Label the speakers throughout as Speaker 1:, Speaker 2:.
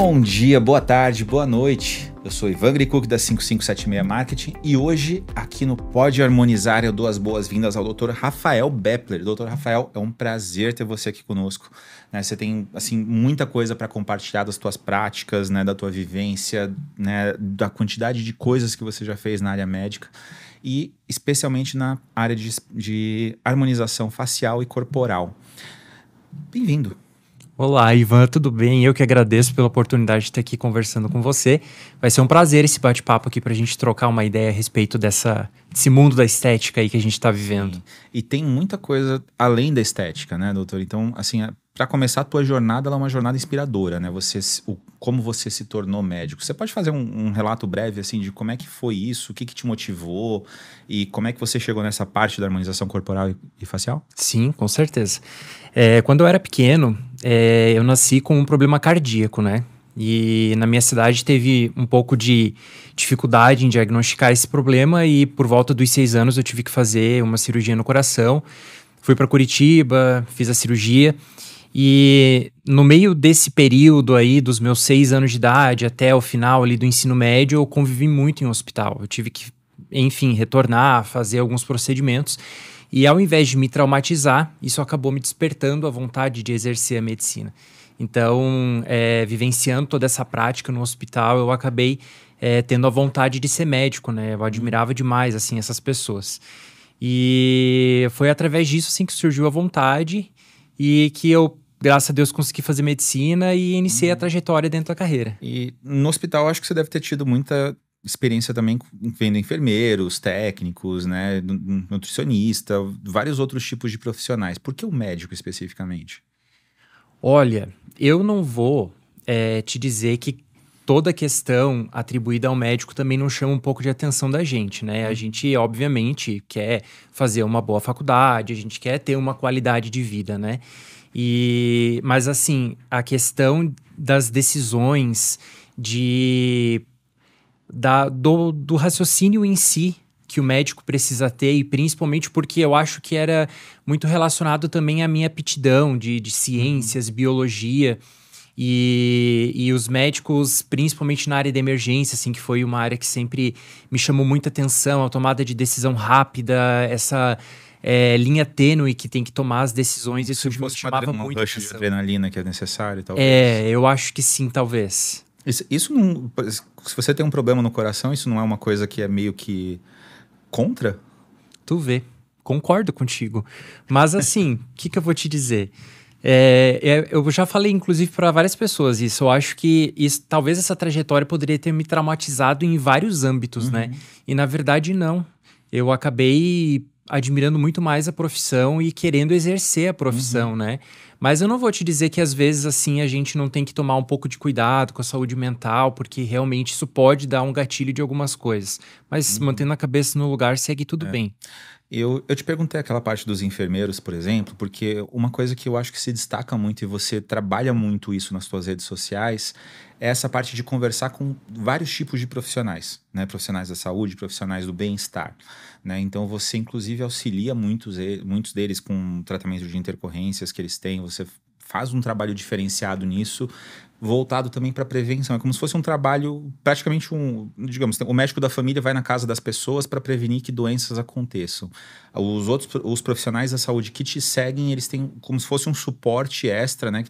Speaker 1: Bom dia, boa tarde, boa noite. Eu sou Ivan Gricook da 5576 Marketing e hoje aqui no Pode Harmonizar eu dou as boas-vindas ao Dr. Rafael Bepler. Dr. Rafael, é um prazer ter você aqui conosco. Né? Você tem assim muita coisa para compartilhar das suas práticas, né? da tua vivência, né? da quantidade de coisas que você já fez na área médica e especialmente na área de, de harmonização facial e corporal. Bem-vindo.
Speaker 2: Olá, Ivan, tudo bem? Eu que agradeço pela oportunidade de estar aqui conversando com você. Vai ser um prazer esse bate-papo aqui para a gente trocar uma ideia a respeito dessa, desse mundo da estética aí que a gente está vivendo.
Speaker 1: Sim. E tem muita coisa além da estética, né, doutor? Então, assim, para começar a tua jornada, ela é uma jornada inspiradora, né? Você, o, como você se tornou médico. Você pode fazer um, um, relato breve, assim, de como é que foi isso, o que, que te motivou e como é que você chegou nessa parte
Speaker 2: da harmonização corporal e, e facial? Sim, com certeza. É, quando eu era pequeno, é, eu nasci com um problema cardíaco, né? E na minha cidade teve um pouco de dificuldade em diagnosticar esse problema e por volta dos seis anos eu tive que fazer uma cirurgia no coração. Fui para Curitiba, fiz a cirurgia e no meio desse período aí, dos meus seis anos de idade até o final ali do ensino médio, eu convivi muito em hospital. Eu tive que, enfim, retornar, fazer alguns procedimentos. E ao invés de me traumatizar, isso acabou me despertando a vontade de exercer a medicina. Então, é, vivenciando toda essa prática no hospital, eu acabei é, tendo a vontade de ser médico, né? Eu admirava demais, assim, essas pessoas. E foi através disso, assim, que surgiu a vontade e que eu, graças a Deus, consegui fazer medicina e iniciei uhum. a hum. trajetória dentro da carreira. E no hospital, acho que você deve ter tido
Speaker 1: muita experiência também vendo enfermeiros, técnicos, né, nutricionista,
Speaker 2: vários outros tipos de profissionais. Por que
Speaker 1: o médico especificamente?
Speaker 2: Olha, eu não vou é, te dizer que toda a questão atribuída ao médico também não chama um pouco de atenção da gente, né? A gente, obviamente, quer fazer uma boa faculdade, a gente quer ter uma qualidade de vida, né? E, mas, assim, a questão das decisões, de, da, do, do raciocínio em si, que o médico precisa ter, e principalmente porque eu acho que era muito relacionado também à minha aptidão de, de ciências, uhum. biologia. E, e os médicos, principalmente na área de emergência, assim, que foi uma área que sempre me chamou muita atenção, a tomada de decisão rápida, essa é, linha tênue que tem que tomar as decisões, isso me chamava muito. Um
Speaker 1: rush de adrenalina que é necessário, talvez. É,
Speaker 2: eu acho que sim, talvez. Isso, isso não. Se você tem um
Speaker 1: problema no coração, isso não é uma coisa que é meio que contra? Tu vê.
Speaker 2: Concordo contigo. Mas assim, o que, que eu vou te dizer? É, é, eu já falei, inclusive, para várias pessoas isso. Eu acho que isso, talvez essa trajetória poderia ter me traumatizado em vários âmbitos, né? uhum. né? E na verdade, não. Eu acabei admirando muito mais a profissão e querendo exercer a profissão, uhum. né? Mas eu não vou te dizer que às vezes assim a gente não tem que tomar um pouco de cuidado com a saúde mental, porque realmente isso pode dar um gatilho de algumas coisas. Mas uhum. mantendo a cabeça no lugar, segue tudo é. bem. Eu, eu
Speaker 1: te perguntei aquela parte dos enfermeiros, por exemplo, porque uma coisa que eu acho que se destaca muito e você trabalha muito isso nas suas redes sociais é essa parte de conversar com vários tipos de profissionais, né? Profissionais da saúde, profissionais do bem-estar, né? Então você inclusive auxilia muitos, muitos deles com tratamentos de intercorrências que eles têm, você faz um trabalho diferenciado nisso, voltado também para prevenção. É como se fosse um trabalho, praticamente um, digamos, o médico da família vai na casa das pessoas para prevenir que doenças aconteçam. Os outros, os profissionais da saúde que te seguem, eles têm como se fosse um suporte extra, né?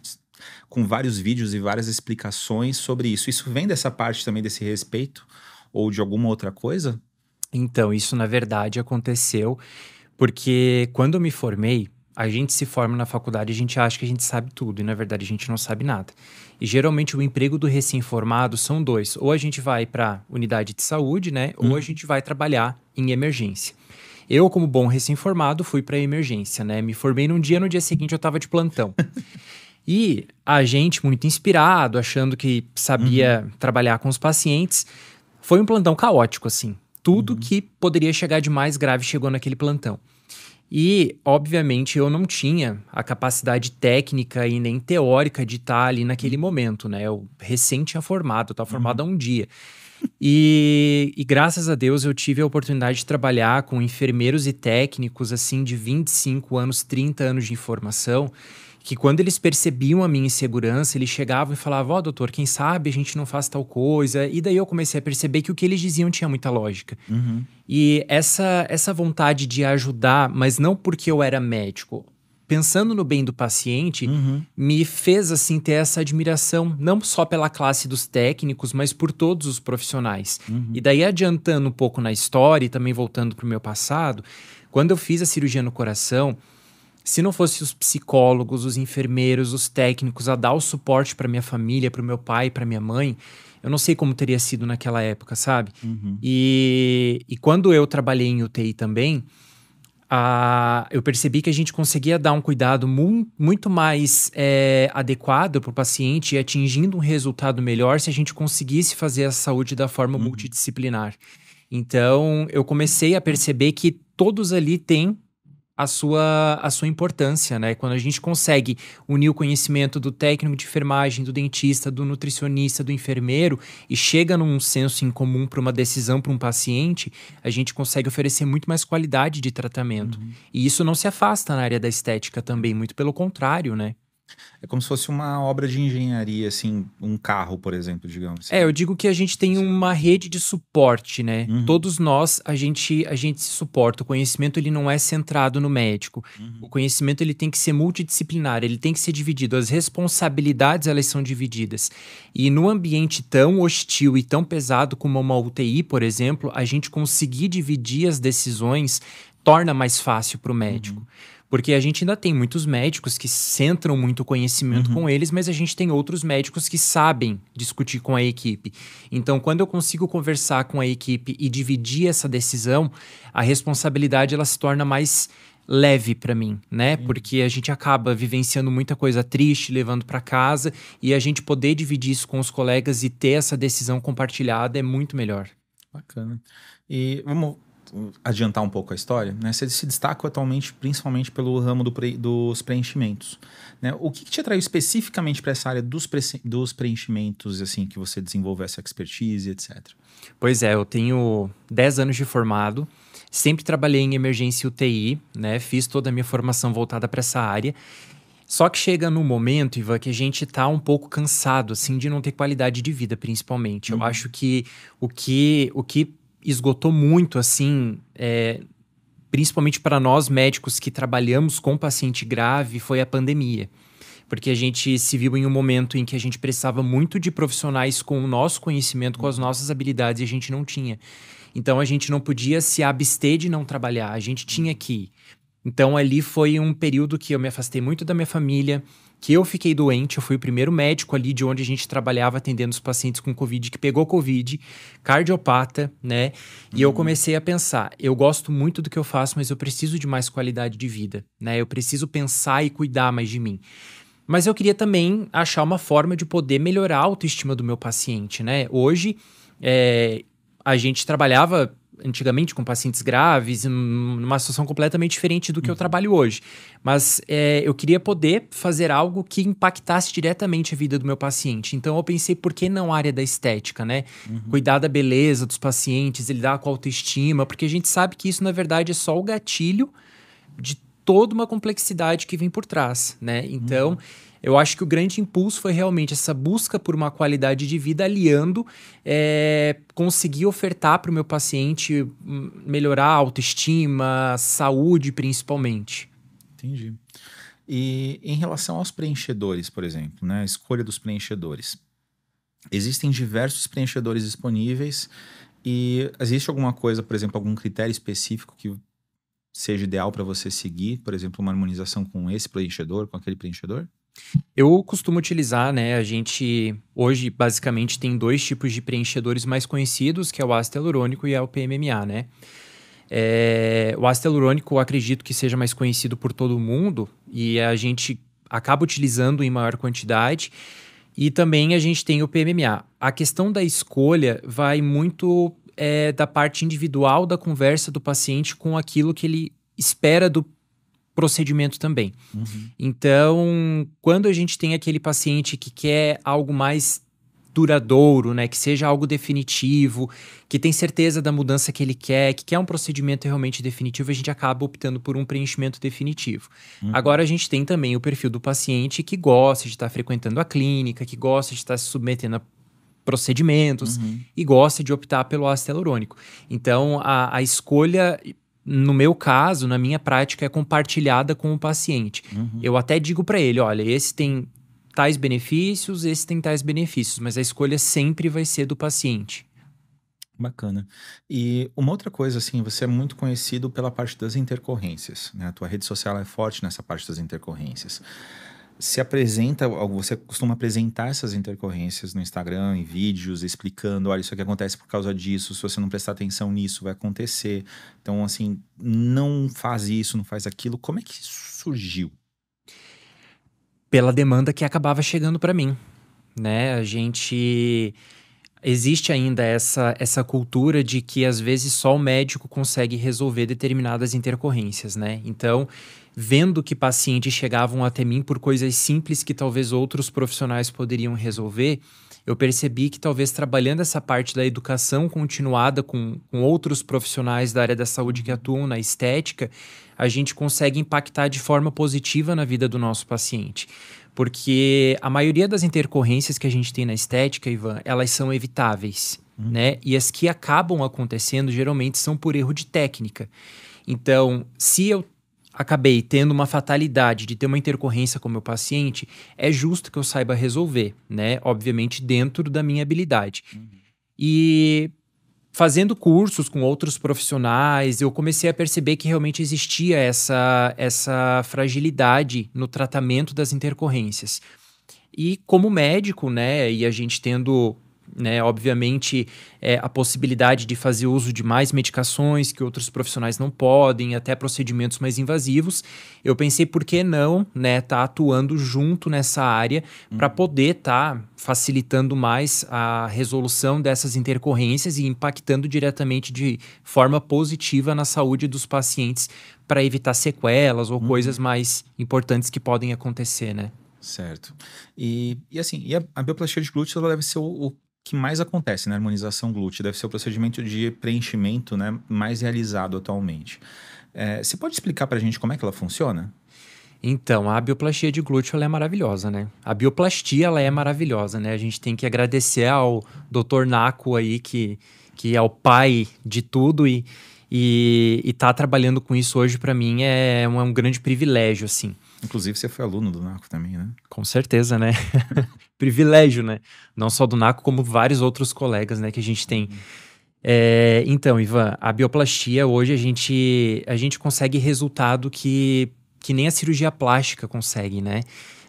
Speaker 1: Com vários vídeos e várias explicações sobre isso. Isso vem dessa parte também desse respeito
Speaker 2: ou de alguma outra coisa? Então, isso na verdade aconteceu porque quando eu me formei, a gente se forma na faculdade, a gente acha que a gente sabe tudo e na verdade a gente não sabe nada. E geralmente o emprego do recém-formado são dois: ou a gente vai para unidade de saúde, né? Hum. Ou a uhum. gente vai trabalhar em emergência. Eu, como bom recém-formado, fui para emergência, né? Me formei num dia, no dia seguinte eu estava de plantão. e a gente, muito inspirado, achando que sabia uhum. trabalhar com os pacientes, foi um plantão caótico, assim. Tudo uhum. que poderia chegar de mais grave chegou naquele plantão. E, obviamente, eu não tinha a capacidade técnica e nem teórica de estar tá ali naquele uhum. momento, né? Eu recém tinha formado, estava uhum. formado há um dia. E, e, graças a Deus eu tive a oportunidade de trabalhar com enfermeiros e técnicos assim de 25 anos, 30 anos de formação que quando eles percebiam a minha insegurança, eles chegavam e falavam: Ó, oh, doutor, quem sabe a gente não faz tal coisa. E daí eu comecei a perceber que o que eles diziam tinha muita lógica. Uhum. E essa, essa vontade de ajudar, mas não porque eu era médico, pensando no bem do paciente, uhum. me fez assim ter essa admiração, não só pela classe dos técnicos, mas por todos os profissionais. Uhum. E daí adiantando um pouco na história e também voltando para o meu passado, quando eu fiz a cirurgia no coração. Se não fosse os psicólogos, os enfermeiros, os técnicos a dar o suporte para minha família, para o meu pai, para minha mãe, eu não sei como teria sido naquela época, sabe? Uhum. E, e quando eu trabalhei em UTI também, a, eu percebi que a gente conseguia dar um cuidado mu muito mais é, adequado para o paciente e atingindo um resultado melhor se a gente conseguisse fazer a saúde da forma uhum. multidisciplinar. Então, eu comecei a perceber que todos ali têm a sua, a sua importância, né? Quando a gente consegue unir o conhecimento do técnico de enfermagem, do dentista, do nutricionista, do enfermeiro e chega num senso em comum para uma decisão para um paciente, a gente consegue oferecer muito mais qualidade de tratamento. Uhum. E isso não se afasta na área da estética também, muito pelo contrário, né? É como se fosse uma
Speaker 1: obra de engenharia,
Speaker 2: assim, um carro, por exemplo, digamos. Assim. É, eu digo que a gente tem uma rede de suporte, né? Uhum. Todos nós, a gente, a gente se suporta. O conhecimento, ele não é centrado no médico. Uhum. O conhecimento, ele tem que ser multidisciplinar, ele tem que ser dividido. As responsabilidades, elas são divididas. E no ambiente tão hostil e tão pesado como uma UTI, por exemplo, a gente conseguir dividir as decisões torna mais fácil para o médico. Uhum. Porque a gente ainda tem muitos médicos que centram muito conhecimento uhum. com eles, mas a gente tem outros médicos que sabem discutir com a equipe. Então, quando eu consigo conversar com a equipe e dividir essa decisão, a responsabilidade ela se torna mais leve para mim, né? Sim. Uhum. Porque a gente acaba vivenciando muita coisa triste, levando para casa, e a gente poder dividir isso com os colegas e ter essa decisão compartilhada é muito melhor. Bacana. E vamos
Speaker 1: adiantar um pouco a história, né, você se destaca atualmente principalmente pelo ramo do pre, dos preenchimentos. Né? O que, que, te atraiu especificamente
Speaker 2: para essa área dos, pre, dos preenchimentos, assim, que você desenvolveu essa expertise, etc? Pois é, eu tenho 10 anos de formado, sempre trabalhei em emergência UTI, né? fiz toda a minha formação voltada para essa área. Só que chega num momento, Ivan, que a gente tá um pouco cansado, assim, de não ter qualidade de vida, principalmente. Uhum. Eu acho que o que, o que esgotou muito, assim, é, principalmente para nós médicos que trabalhamos com paciente grave, foi a pandemia. Porque a gente se viu em um momento em que a gente precisava muito de profissionais com o nosso conhecimento, com as nossas habilidades, e a gente não tinha. Então a gente não podia se abster de não trabalhar, a gente tinha que ir. Então ali foi um período que eu me afastei muito da minha família, que eu fiquei doente, eu fui o primeiro médico ali de onde a gente trabalhava atendendo os pacientes com Covid, que pegou Covid, cardiopata, né? E eu uhum. comecei a pensar, eu gosto muito do que eu faço, mas eu preciso de mais qualidade de vida, né? Eu preciso pensar e cuidar mais de mim. Mas eu queria também achar uma forma de poder melhorar a autoestima do meu paciente, né? Hoje, é, a gente trabalhava antigamente com pacientes graves, hum, numa situação completamente diferente do que uhum. eu trabalho hoje. Mas é, eu queria poder fazer algo que impactasse diretamente a vida do meu paciente. Então eu pensei, por que não a área da estética, né? Uhum. Cuidar da beleza dos pacientes, lidar com a autoestima, porque a gente sabe que isso, na verdade, é só o gatilho de toda uma complexidade que vem por trás, né? Então. Uhum eu acho que o grande impulso foi realmente essa busca por uma qualidade de vida, aliando é, conseguir ofertar para o meu paciente hum, melhorar a autoestima, saúde principalmente.
Speaker 1: Entendi. E em relação aos preenchedores, por exemplo, né? a escolha dos preenchedores. Existem diversos preenchedores disponíveis e existe alguma coisa, por exemplo, algum critério específico que seja ideal para
Speaker 2: você seguir, por exemplo, uma harmonização com esse preenchedor, com aquele preenchedor? Eu costumo utilizar, né? A gente hoje basicamente tem dois tipos de preenchedores mais conhecidos, que é o ácido hialurônico e é o PMMA, né? É, o ácido hialurônico acredito que seja mais conhecido por todo mundo e a gente acaba utilizando em maior quantidade. E também a gente tem o PMMA. A questão da escolha vai muito é, da parte individual da conversa do paciente com aquilo que ele espera do procedimento também. Uhum. Então, quando a gente tem aquele paciente que quer algo mais duradouro, né, que seja algo definitivo, que tem certeza da mudança que ele quer, que quer um procedimento realmente definitivo, a gente acaba optando por um preenchimento definitivo. Uhum. Agora a gente tem também o perfil do paciente que gosta de estar frequentando a clínica, que gosta de estar se submetendo a procedimentos uhum. e gosta de optar pelo ácido hialurônico. Então, a, a escolha no meu caso, na minha prática, é compartilhada com o paciente. Uhum. Eu até digo para ele: olha, esse tem tais benefícios, esse tem tais benefícios, mas a escolha sempre vai ser do paciente.
Speaker 1: Bacana. E uma outra coisa, assim, você é muito conhecido pela parte das intercorrências, né? A tua rede social é forte nessa parte das intercorrências se apresenta, você costuma apresentar essas intercorrências no Instagram, em vídeos, explicando, olha, isso aqui acontece por causa disso, se você não prestar atenção nisso, vai acontecer. Então, assim, não faz isso, não
Speaker 2: faz aquilo. Como é que surgiu? Pela demanda que acabava chegando para mim, né? A gente existe ainda essa, essa cultura de que às vezes só o médico consegue resolver determinadas intercorrências, né? Então, vendo que pacientes chegavam até mim por coisas simples que talvez outros profissionais poderiam resolver, eu percebi que talvez trabalhando essa parte da educação continuada com, com, outros profissionais da área da saúde que atuam na estética, a gente consegue impactar de forma positiva na vida do nosso paciente. Porque a maioria das intercorrências que a gente tem na estética, Ivan, elas são evitáveis. Uhum. Né? E as que acabam acontecendo geralmente são por erro de técnica. Então, se eu acabei tendo uma fatalidade de ter uma intercorrência com meu paciente, é justo que eu saiba resolver, né? Obviamente dentro da minha habilidade. Uhum. E fazendo cursos com outros profissionais, eu comecei a perceber que realmente existia essa essa fragilidade no tratamento das intercorrências. E como médico, né, e a gente tendo né? Obviamente, é, a possibilidade de fazer uso de mais medicações que outros profissionais não podem, até procedimentos mais invasivos. Eu pensei, por que não, né, tá atuando junto nessa área para uhum. poder estar tá facilitando mais a resolução dessas intercorrências e impactando diretamente de forma positiva na saúde dos pacientes para evitar sequelas ou uhum. coisas mais importantes que podem acontecer, né? Certo. E,
Speaker 1: e assim, e a, a bioplastia de glúteo ela deve ser o, o que mais acontece na né? harmonização glútea, deve ser o procedimento de preenchimento né, mais realizado atualmente. É, você pode explicar para a gente
Speaker 2: como é que ela funciona? Então, a bioplastia de glúteo ela é maravilhosa, né? A bioplastia ela é maravilhosa, né? A gente tem que agradecer ao Dr. Naco aí, que, que é o pai de tudo e, e, e tá trabalhando com isso hoje para mim é um, é um grande privilégio, assim. Inclusive, você foi aluno do NACO também, né? Com certeza, né? Privilégio, né? Não só do NACO, como vários outros colegas, né, que a gente tem. Uhum. É, então, Ivan, a bioplastia hoje a gente, a gente consegue resultado que, que nem a cirurgia plástica consegue, né?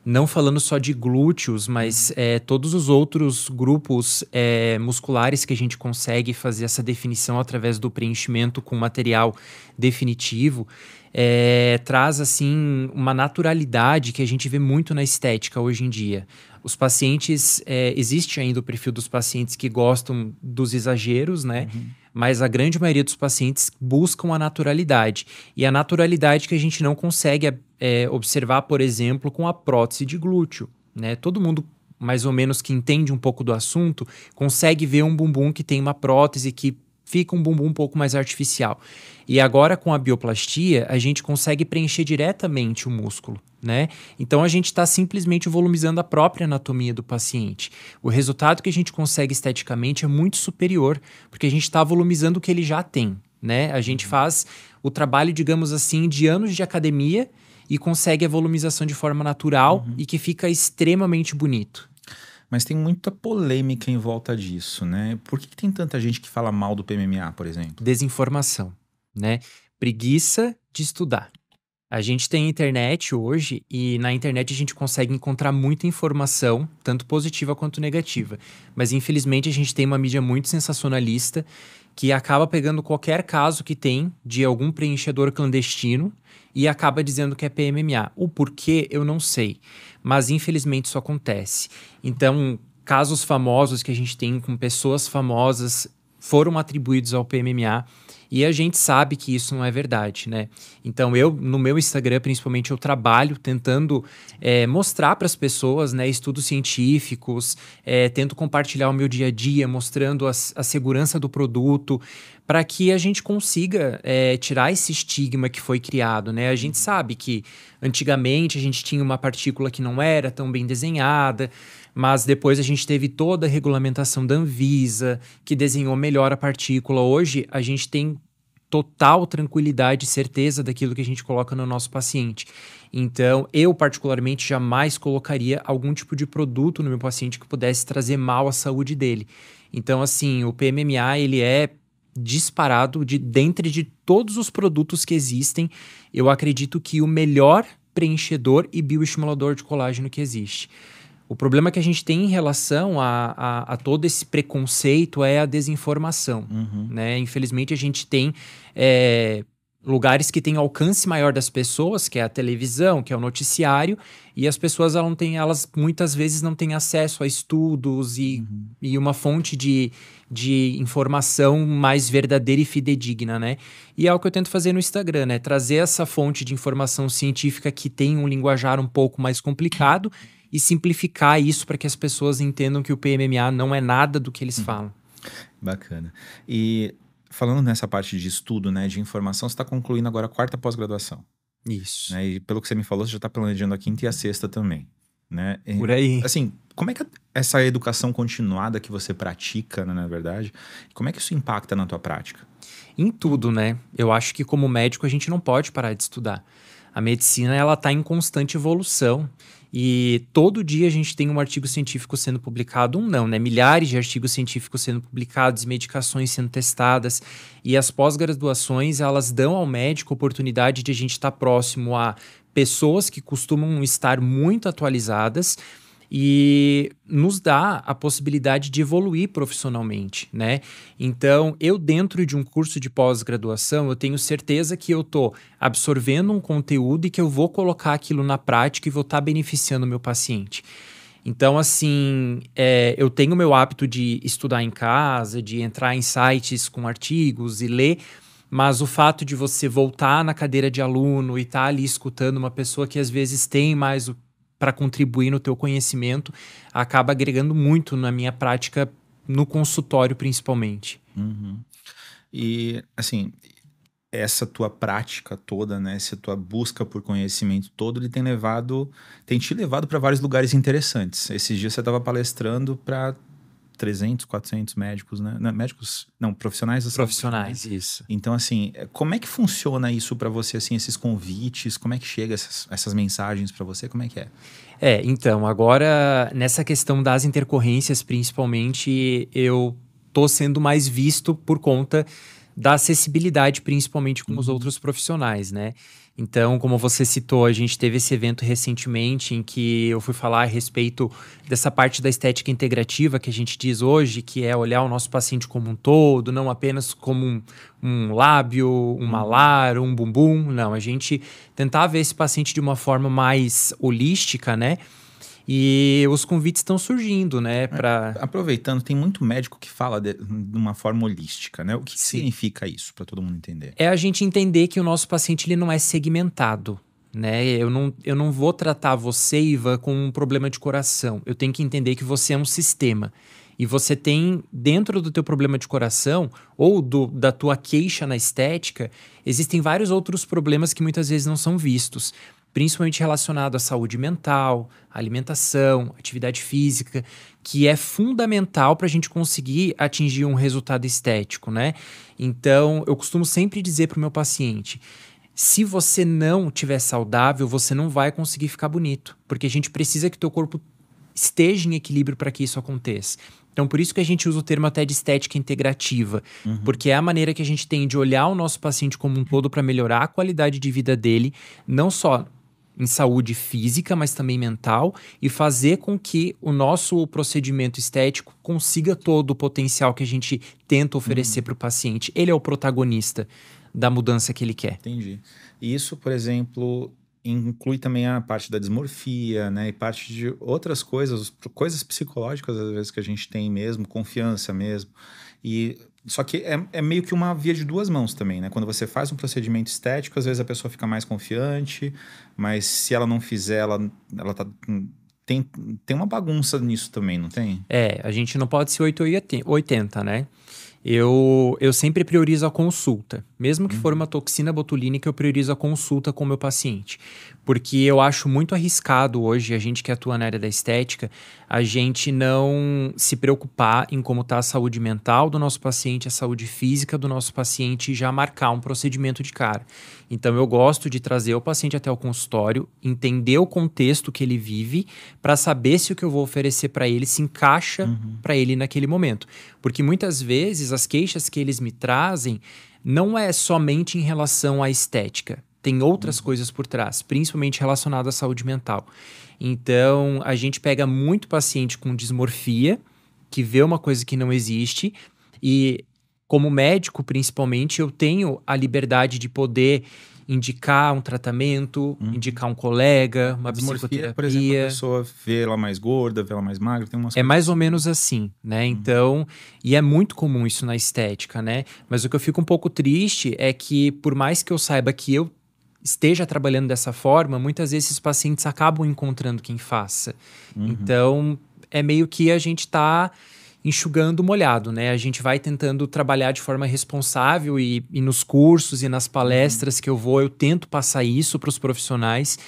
Speaker 2: Não falando só de glúteos, mas uhum. é, todos os outros grupos é, musculares que a gente consegue fazer essa definição através do preenchimento com material definitivo é, traz assim uma naturalidade que a gente vê muito na estética hoje em dia. Os pacientes é, existe ainda o perfil dos pacientes que gostam dos exageros, né? Uhum. Mas a grande maioria dos pacientes buscam a naturalidade e a naturalidade que a gente não consegue é, é observar, por exemplo, com a prótese de glúteo, né? Todo mundo mais ou menos que entende um pouco do assunto consegue ver um bumbum que tem uma prótese que fica um bumbum um pouco mais artificial. E agora com a bioplastia, a gente consegue preencher diretamente o músculo, né? Então a gente está simplesmente volumizando a própria anatomia do paciente. O resultado que a gente consegue esteticamente é muito superior, porque a gente está volumizando o que ele já tem, né? A gente uhum. faz o trabalho, digamos assim, de anos de academia e consegue a volumização de forma natural uhum. e que fica extremamente bonito.
Speaker 1: Mas tem muita polêmica em volta disso, né? Por que, que tem tanta gente que fala mal
Speaker 2: do PMMA, por exemplo? Desinformação, né? Preguiça de estudar. A gente tem internet hoje e na internet a gente consegue encontrar muita informação, tanto positiva quanto negativa. Mas infelizmente a gente tem uma mídia muito sensacionalista que acaba pegando qualquer caso que tem de algum preenchedor clandestino e acaba dizendo que é PMMA. O porquê eu não sei mas infelizmente isso acontece. Então, casos famosos que a gente tem com pessoas famosas foram atribuídos ao PMMA e a gente sabe que isso não é verdade, né? Então eu no meu Instagram principalmente eu trabalho tentando é, mostrar para as pessoas, né, estudos científicos, é, tento compartilhar o meu dia a dia, mostrando a, a segurança do produto, para que a gente consiga é, tirar esse estigma que foi criado, né? A gente uhum. sabe que antigamente a gente tinha uma partícula que não era tão bem desenhada, mas depois a gente teve toda a regulamentação da Anvisa, que desenhou melhor a partícula. Hoje a gente tem total tranquilidade e certeza daquilo que a gente coloca no nosso paciente. Então, eu particularmente jamais colocaria algum tipo de produto no meu paciente que pudesse trazer mal à saúde dele. Então, assim, o PMMA, ele é disparado de dentre de todos os produtos que existem, eu acredito que o melhor preenchedor e bioestimulador de colágeno que existe. O problema que a gente tem em relação a, a, a todo esse preconceito é a desinformação. Uhum. Né? Infelizmente, a gente tem é, lugares que têm alcance maior das pessoas, que é a televisão, que é o noticiário, e as pessoas elas, não têm, elas muitas vezes não têm acesso a estudos e, uhum. e uma fonte de, de informação mais verdadeira e fidedigna, né? E é o que eu tento fazer no Instagram, né? Trazer essa fonte de informação científica que tem um linguajar um pouco mais complicado e simplificar isso para que as pessoas entendam que o PMMA não é nada do que eles uhum. falam.
Speaker 1: Bacana. E falando nessa parte de estudo, né, de informação, você está concluindo agora a quarta pós-graduação. Isso. Né? E pelo que você me falou, você já está planejando a quinta e a sexta também. Né? E, Por aí. Assim, como é que essa educação continuada que você pratica, né, na verdade, como é que isso impacta na tua prática?
Speaker 2: Em tudo, né? Eu acho que como médico a gente não pode parar de estudar. A medicina ela está em constante evolução e todo dia a gente tem um artigo científico sendo publicado, um não, né? Milhares de artigos científicos sendo publicados, medicações sendo testadas. E as pós-graduações, elas dão ao médico oportunidade de a gente estar tá próximo a pessoas que costumam estar muito atualizadas e nos dá a possibilidade de evoluir profissionalmente, né? Então, eu dentro de um curso de pós-graduação, eu tenho certeza que eu estou absorvendo um conteúdo e que eu vou colocar aquilo na prática e vou estar tá beneficiando o meu paciente. Então, assim, é, eu tenho o meu hábito de estudar em casa, de entrar em sites com artigos e ler, mas o fato de você voltar na cadeira de aluno e estar tá ali escutando uma pessoa que às vezes tem mais o para contribuir no teu conhecimento acaba agregando muito na minha prática no consultório principalmente.
Speaker 1: Uhum. E assim, essa tua prática toda, né, essa tua busca por conhecimento todo, ele tem levado, tem te levado para vários lugares interessantes. Esses dias você estava palestrando para 300, 400 médicos, né? Não, médicos, não, profissionais. profissionais, né? isso. Então, assim, é, como é que funciona isso para você, assim, esses convites?
Speaker 2: Como é que chega essas, essas mensagens para você? Como é que é? É, então, agora, nessa questão das intercorrências, principalmente, eu tô sendo mais visto por conta da acessibilidade, principalmente com uhum. os outros profissionais, né? Então, como você citou, a gente teve esse evento recentemente em que eu fui falar a respeito dessa parte da estética integrativa que a gente diz hoje, que é olhar o nosso paciente como um todo, não apenas como um, um lábio, um uhum. malar, um bumbum. Não, a gente tentar ver esse paciente de uma forma mais holística, né? E os convites estão surgindo, né? É, pra... Aproveitando, tem muito médico que fala de, de uma forma holística,
Speaker 1: né? O que significa isso, para todo mundo entender?
Speaker 2: É a gente entender que o nosso paciente ele não é segmentado né? Eu não, eu não vou tratar você, Iva, com um problema de coração. Eu tenho que entender que você é um sistema. E você tem, dentro do teu problema de coração, ou do, da tua queixa na estética, existem vários outros problemas que muitas vezes não são vistos principalmente relacionado à saúde mental, alimentação, atividade física, que é fundamental para a gente conseguir atingir um resultado estético, né? Então, eu costumo sempre dizer para o meu paciente: se você não tiver saudável, você não vai conseguir ficar bonito, porque a gente precisa que teu corpo esteja em equilíbrio para que isso aconteça. Então, por isso que a gente usa o termo até de estética integrativa, uhum. porque é a maneira que a gente tem de olhar o nosso paciente como um todo para melhorar a qualidade de vida dele, não só em saúde física, mas também mental, e fazer com que o nosso procedimento estético consiga todo o potencial que a gente tenta oferecer uhum. para o paciente. Ele é o protagonista da mudança que ele quer. Entendi.
Speaker 1: E isso, por exemplo, inclui também a parte da dismorfia, né? E parte de outras coisas, coisas psicológicas, às vezes, que a gente tem mesmo, confiança mesmo. E só que é, é, meio que uma via de duas mãos também, né? Quando você faz um procedimento estético, às vezes a pessoa fica mais confiante, mas se ela não fizer, ela, ela tá. Tem, tem uma bagunça nisso também, não tem?
Speaker 2: É, a gente não pode ser 880, né? Eu, eu sempre priorizo a consulta. Mesmo que uhum. for uma toxina botulínica, eu priorizo a consulta com o meu paciente porque eu acho muito arriscado hoje a gente que atua na área da estética, a gente não se preocupar em como está a saúde mental do nosso paciente, a saúde física do nosso paciente e já marcar um procedimento de cara. Então eu gosto de trazer o paciente até o consultório, entender o contexto que ele vive para saber se o que eu vou oferecer para ele se encaixa uhum. para ele naquele momento, porque muitas vezes as queixas que eles me trazem não é somente em relação à estética, tem outras uhum. coisas por trás, principalmente relacionadas à saúde mental. Então, a gente pega muito paciente com dismorfia, que vê uma coisa que não existe, e como médico, principalmente, eu tenho a liberdade de poder indicar um tratamento, uhum. indicar um colega, uma dismorfia, psicoterapia. Por exemplo, a pessoa
Speaker 1: vê ela mais gorda, vê ela mais
Speaker 2: magra, tem umas É mais ou assim. menos assim, né? Uhum. Então, e é muito comum isso na estética, né? Mas o que eu fico um pouco triste é que por mais que eu saiba que eu esteja trabalhando dessa forma, muitas vezes os pacientes acabam encontrando quem faça. Uhum. Então, é meio que a gente está enxugando molhado, né? A gente vai tentando trabalhar de forma responsável e, e nos cursos e nas palestras uhum. que eu vou, eu tento passar isso para os profissionais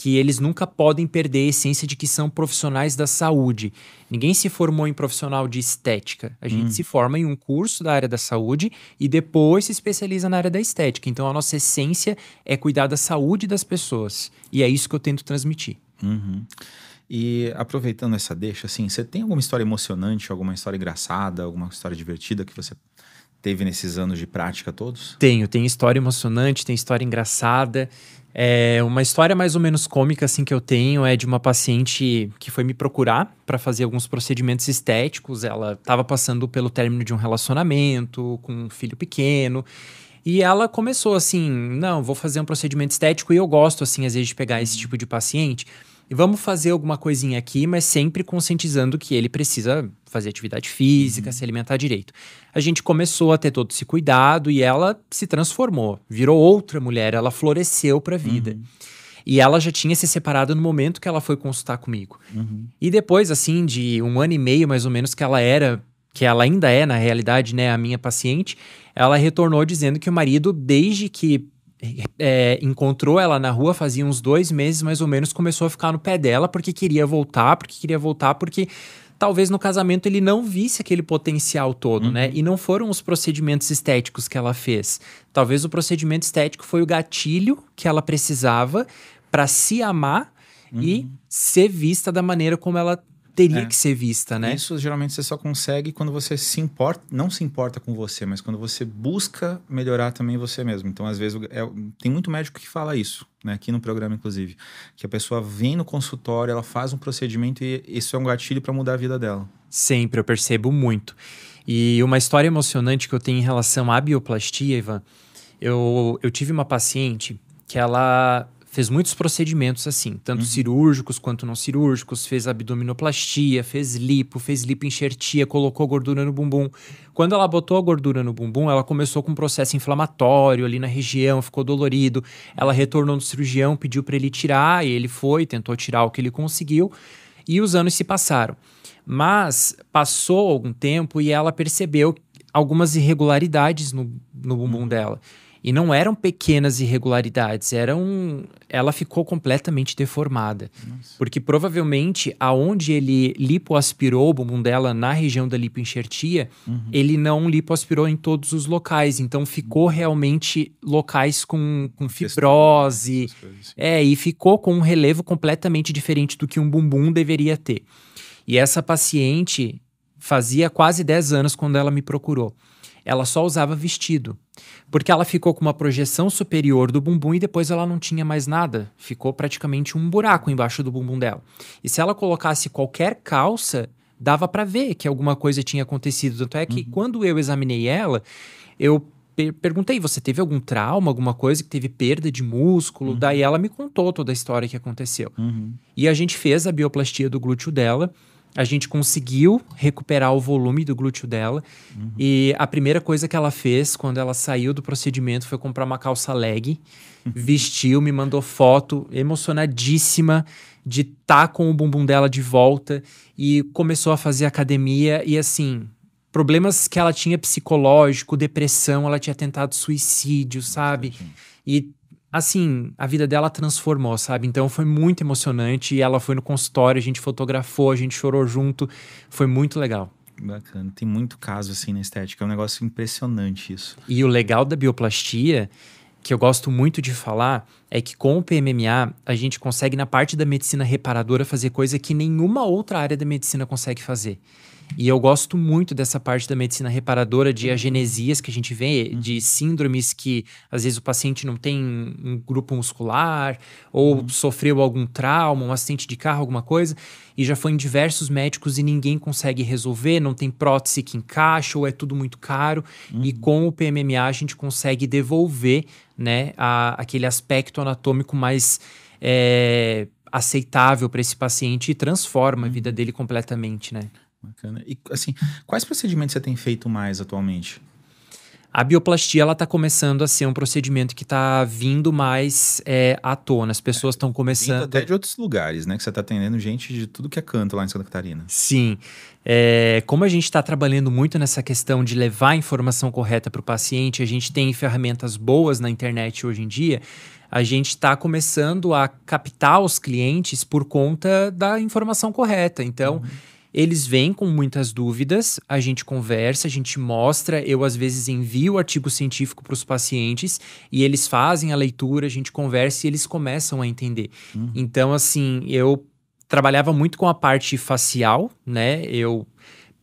Speaker 2: que eles nunca podem perder a essência de que são profissionais da saúde. Ninguém se formou em profissional de estética. A gente hum. se forma em um curso da área da saúde e depois se especializa na área da estética. Então a nossa essência é cuidar da saúde das pessoas. E é isso que eu tento transmitir.
Speaker 1: Uhum. E aproveitando essa deixa, assim, você tem alguma história emocionante, alguma história engraçada, alguma história divertida que você teve
Speaker 2: nesses anos de prática todos? Tenho, tem história emocionante, tem história engraçada. É, uma história mais ou menos cômica assim que eu tenho é de uma paciente que foi me procurar para fazer alguns procedimentos estéticos. Ela estava passando pelo término de um relacionamento com um filho pequeno. E ela começou assim: "Não, vou fazer um procedimento estético e eu gosto assim às vezes de pegar esse tipo de paciente. E vamos fazer alguma coisinha aqui, mas sempre conscientizando que ele precisa fazer atividade física, uhum. se alimentar direito. A gente começou a ter todo esse cuidado e ela se transformou, virou outra mulher, ela floresceu para a vida. Uhum. E ela já tinha se separado no momento que ela foi consultar comigo. Uhum. E depois, assim, de um ano e meio mais ou menos que ela era, que ela ainda é, na realidade, né, a minha paciente, ela retornou dizendo que o marido, desde que é, encontrou ela na rua fazia uns dois meses mais ou menos, começou a ficar no pé dela porque queria voltar, porque queria voltar, porque talvez no casamento ele não visse aquele potencial todo, né? uhum. né? E não foram os procedimentos estéticos que ela fez. Talvez o procedimento estético foi o gatilho que ela precisava para se amar uhum. e ser vista da maneira como ela teria é. que ser vista, né? Isso
Speaker 1: geralmente você só consegue quando você se importa, não se importa com você, mas quando você busca melhorar também você mesmo. Então, às vezes, é, tem muito médico que fala isso, né? Aqui no programa, inclusive, que a pessoa vem no consultório, ela faz um procedimento e isso é um gatilho para
Speaker 2: mudar a vida dela. Sempre, eu percebo muito. E uma história emocionante que eu tenho em relação à bioplastia, Ivan, eu, eu tive uma paciente que ela fez muitos procedimentos assim, tanto uhum. cirúrgicos quanto não cirúrgicos, fez abdominoplastia, fez lipo, fez enxertia, colocou gordura no bumbum. Quando ela botou a gordura no bumbum, ela começou com um processo inflamatório ali na região, ficou dolorido. Ela retornou no cirurgião, pediu para ele tirar, e ele foi, tentou tirar o que ele conseguiu, e os anos se passaram. Mas passou algum tempo e ela percebeu algumas irregularidades no, no bumbum uhum. dela. E não eram pequenas irregularidades, eram. Ela ficou completamente deformada. Nossa. Porque provavelmente aonde ele lipoaspirou o bumbum dela, na região da lipoenxertia, uhum. ele não lipoaspirou em todos os locais. Então ficou uhum. realmente locais com, com fibrose. é, e ficou com um relevo completamente diferente do que um bumbum deveria ter. E essa paciente fazia quase 10 anos quando ela me procurou. Ela só usava vestido porque ela ficou com uma projeção superior do bumbum e depois ela não tinha mais nada. Ficou praticamente um buraco embaixo do bumbum dela. E se ela colocasse qualquer calça, dava para ver que alguma coisa tinha acontecido. Tanto é que uhum. quando eu examinei ela, eu perguntei: você teve algum trauma, alguma coisa que teve perda de músculo? Uhum. Daí ela me contou toda a história que aconteceu. Uhum. E a gente fez a bioplastia do glúteo dela a gente conseguiu recuperar o volume do glúteo dela. Uhum. E a primeira coisa que ela fez quando ela saiu do procedimento foi comprar uma calça leg, uhum. vestiu, me mandou foto, emocionadíssima de estar tá com o bumbum dela de volta e começou a fazer academia e assim, problemas que ela tinha psicológico, depressão, ela tinha tentado suicídio, sabe? E assim, a vida dela transformou, sabe? Então foi muito emocionante. E ela foi no consultório, a gente fotografou, a gente chorou junto. Foi muito legal. Bacana. Tem muito caso assim na estética. É um negócio impressionante isso. E o legal da bioplastia, que eu gosto muito de falar, é que com o PMMA, a gente consegue, na parte da medicina reparadora, fazer coisa que nenhuma outra área da medicina consegue fazer. E eu gosto muito dessa parte da medicina reparadora de agenesias que a gente vê, de síndromes que às vezes o paciente não tem um grupo muscular ou uhum. sofreu algum trauma, um acidente de carro, alguma coisa, e já foi em diversos médicos e ninguém consegue resolver, não tem prótese que encaixa ou é tudo muito caro. Uhum. E com o PMMA a gente consegue devolver né, a, aquele aspecto anatômico mais. É, aceitável para esse paciente e transforma a uhum. vida dele completamente, né? Bacana. E assim, quais procedimentos você tem feito mais atualmente? A bioplastia ela está começando a ser um procedimento que está vindo mais é, à tona. As pessoas estão é, começando. até de outros lugares, né? Que você está atendendo gente de tudo que é canto lá em Santa Catarina. Sim. É, como a gente está trabalhando muito nessa questão de levar a informação correta para o paciente, a gente tem ferramentas boas na internet hoje em dia. A gente está começando a captar os clientes por conta da informação correta. Então. Uhum eles vêm com muitas dúvidas, a gente conversa, a gente mostra, eu às vezes envio artigo científico para os pacientes e eles fazem a leitura, a gente conversa e eles começam a entender. Uhum. Então, assim, eu trabalhava muito com a parte facial, né? Eu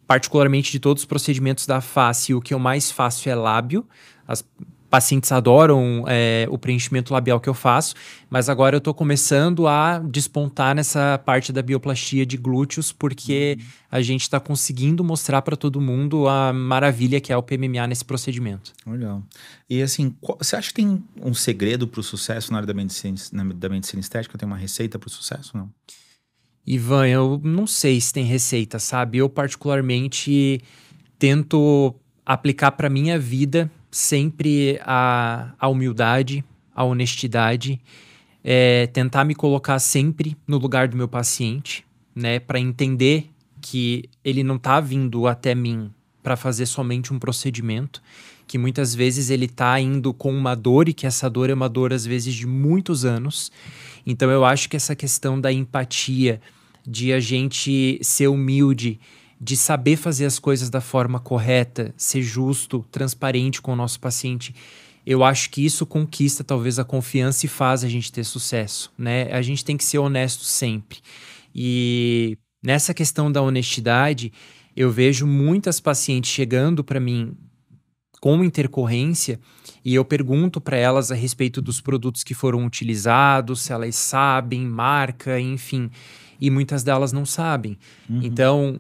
Speaker 2: particularmente de todos os procedimentos da face, o que eu mais faço é lábio. As pacientes adoram é, o preenchimento labial que eu faço, mas agora eu estou começando a despontar nessa parte da bioplastia de glúteos, porque uhum. a gente está conseguindo mostrar para todo mundo a maravilha que é o PMMA nesse procedimento.
Speaker 1: Legal. E assim, qual, você acha que tem um segredo para o sucesso na área da medicina, da medicina estética? Tem uma receita para o sucesso não?
Speaker 2: Ivan, eu não sei se tem receita, sabe? Eu particularmente tento aplicar para minha vida sempre a, a humildade, a honestidade, é, tentar me colocar sempre no lugar do meu paciente, né, para entender que ele não está vindo até mim para fazer somente um procedimento, que muitas vezes ele está indo com uma dor e que essa dor é uma dor às vezes de muitos anos. Então eu acho que essa questão da empatia, de a gente ser humilde de saber fazer as coisas da forma correta, ser justo, transparente com o nosso paciente. Eu acho que isso conquista talvez a confiança e faz a gente ter sucesso, né? A gente tem que ser honesto sempre. E nessa questão da honestidade, eu vejo muitas pacientes chegando para mim com intercorrência e eu pergunto para elas a respeito dos produtos que foram utilizados, se elas sabem, marca, enfim. E muitas delas não sabem. Uhum. Então,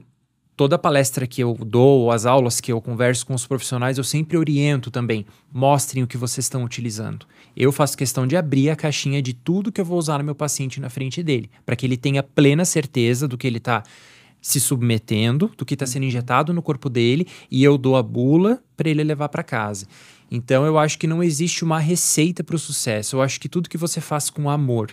Speaker 2: toda palestra que eu dou, as aulas que eu converso com os profissionais, eu sempre oriento também. Mostrem o que vocês estão utilizando. Eu faço questão de abrir a caixinha de tudo que eu vou usar no meu paciente na frente dele, para que ele tenha plena certeza do que ele está se submetendo, do que está sendo injetado no corpo dele, e eu dou a bula para ele levar para casa. Então eu acho que não existe uma receita para o sucesso. Eu acho que tudo que você faz com amor,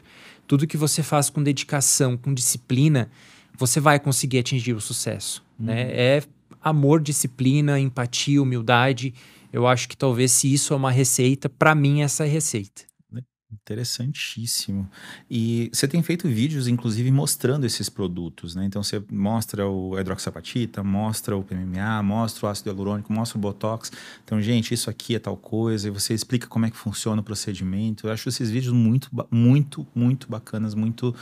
Speaker 2: tudo que você faz com dedicação, com disciplina, você vai conseguir atingir o sucesso. Uhum. Né? É amor, disciplina, empatia, humildade. Eu acho que talvez se isso é uma receita, para mim essa é a receita. Né? Interessantíssimo.
Speaker 1: E você tem feito vídeos, inclusive, mostrando esses produtos, né? Então você mostra o hidroxapatita, mostra o PMMA, mostra o ácido hialurônico, mostra o Botox. Então, gente, isso aqui é tal coisa, e você explica como é que funciona o procedimento. Eu acho esses vídeos muito, muito, muito bacanas, muito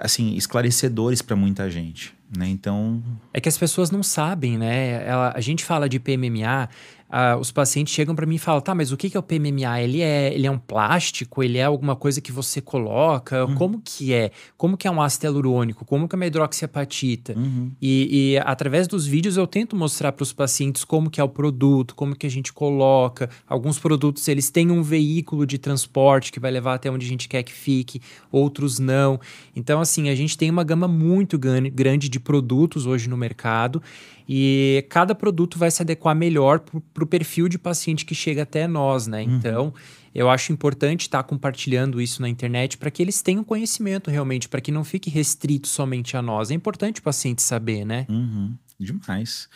Speaker 1: assim, esclarecedores para muita gente. Né? Então.
Speaker 2: É que as pessoas não sabem, né? Ela, a gente fala de PMMA, ah, os pacientes chegam para mim e falam: tá, mas o que, que é o PMMA? Ele é, ele é um plástico? Ele é alguma coisa que você coloca? Uhum. Como que é? Como que é um ácido hialurônico? Como que é uma hidroxiapatita? Uhum. E, e, através dos vídeos eu tento mostrar para os pacientes como que é o produto, como que a gente coloca. Alguns produtos eles têm um veículo de transporte que vai levar até onde a gente quer que fique, outros não. Então, assim, a gente tem uma gama muito grande de produtos hoje no mercado e cada produto vai se adequar melhor para o perfil de paciente que chega até nós, né? Uhum. Então, eu acho importante estar tá compartilhando isso na internet para que eles tenham conhecimento realmente, para que não fique restrito somente a nós. É importante o paciente saber, né? Uhum. Demais.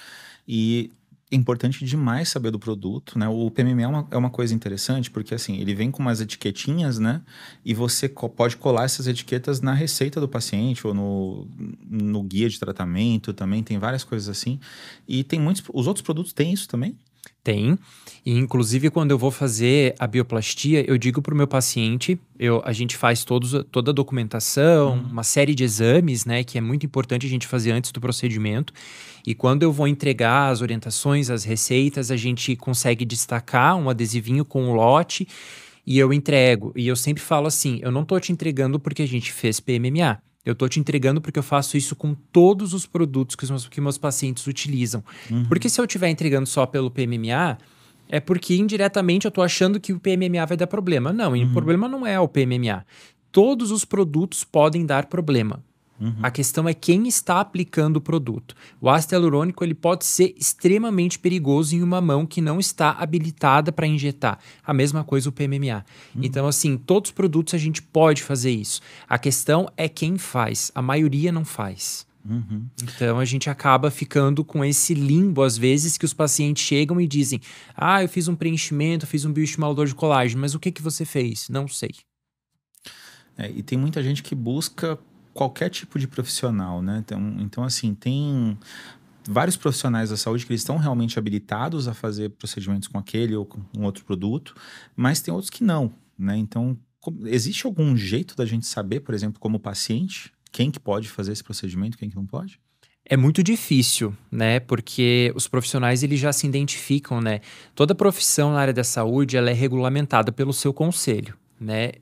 Speaker 2: E importante demais saber do produto, né? O
Speaker 1: PMM é uma, é uma coisa interessante, porque assim, ele vem com umas etiquetinhas, né? E você co pode colar essas etiquetas na receita do paciente ou no, no guia de tratamento também,
Speaker 2: tem várias coisas assim. E tem muitos... Os outros produtos têm isso também? Tem. E inclusive quando eu vou fazer a bioplastia, eu digo para o meu paciente, eu, a gente faz todos, toda a documentação, uhum. uma série de exames, né, que é muito importante a gente fazer antes do procedimento. E quando eu vou entregar as orientações, as receitas, a gente consegue destacar um adesivinho com o um lote e eu entrego. E eu sempre falo assim, eu não estou te entregando porque a gente fez PMMA. Eu estou te entregando porque eu faço isso com todos os produtos que os meus, que meus pacientes utilizam. Uhum. Porque se eu estiver entregando só pelo PMMA, é porque indiretamente eu estou achando que o PMMA vai dar problema. Não, uhum. o problema não é o PMMA. Todos os produtos podem dar problema. Uhum. A questão é quem está aplicando o produto. O ácido hialurônico ele pode ser extremamente perigoso em uma mão que não está habilitada para injetar. A mesma coisa o PMMA. Uhum. Então, assim, todos os produtos a gente pode fazer isso. A questão é quem faz. A maioria não faz. Uhum. Então a gente acaba ficando com esse limbo, às vezes, que os pacientes chegam e dizem: Ah, eu fiz um preenchimento, fiz um bioestimulador de colágeno, mas o que, que você fez? Não sei. É,
Speaker 1: e tem muita gente que busca qualquer tipo de profissional, né? Então, então assim, tem vários profissionais da saúde que eles estão realmente habilitados a fazer procedimentos com aquele ou com um outro produto, mas tem outros que não, né? Então, existe algum jeito da gente saber, por exemplo, como paciente, quem que pode fazer
Speaker 2: esse procedimento, quem que não pode? É muito difícil, né? Porque os profissionais eles já se identificam, né? Toda profissão na área da saúde ela é regulamentada pelo seu conselho, né?